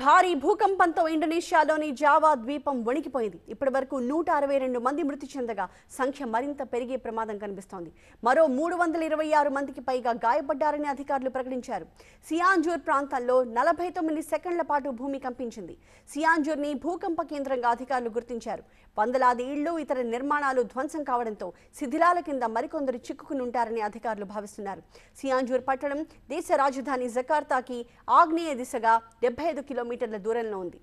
భారీ భూకంపంతో ఇండోనేషియాలోని జావా ద్వీపం వణికిపోయింది ఇప్పటి వరకు నూట అరవై రెండు మంది మృతి చెందగా సంఖ్య మరింత పెరిగే ప్రమాదం కనిపిస్తోంది మరో మూడు వందల ఇరవై ఆరు మందికి పైగా గాయపడ్డారని అధికారులు ప్రకటించారు సియాంజూర్ ప్రాంతంలో నలభై తొమ్మిది సెకండ్ల పాటు భూమి కంపించింది సియాంజూర్ని భూకంప కేంద్రంగా అధికారులు గుర్తించారు వందలాది ఇళ్లు ఇతర నిర్మాణాలు ధ్వంసం కావడంతో శిథిలాల కింద మరికొందరు చిక్కుకునుంటారని అధికారులు భావిస్తున్నారు సియాంజూర్ పట్టణం దేశ రాజధాని జకార్తాకి ఆగ్నేయ దిశగా డెబ్బై ఐదు కిలో కిలోమీటర్ల దూరంలో ఉంది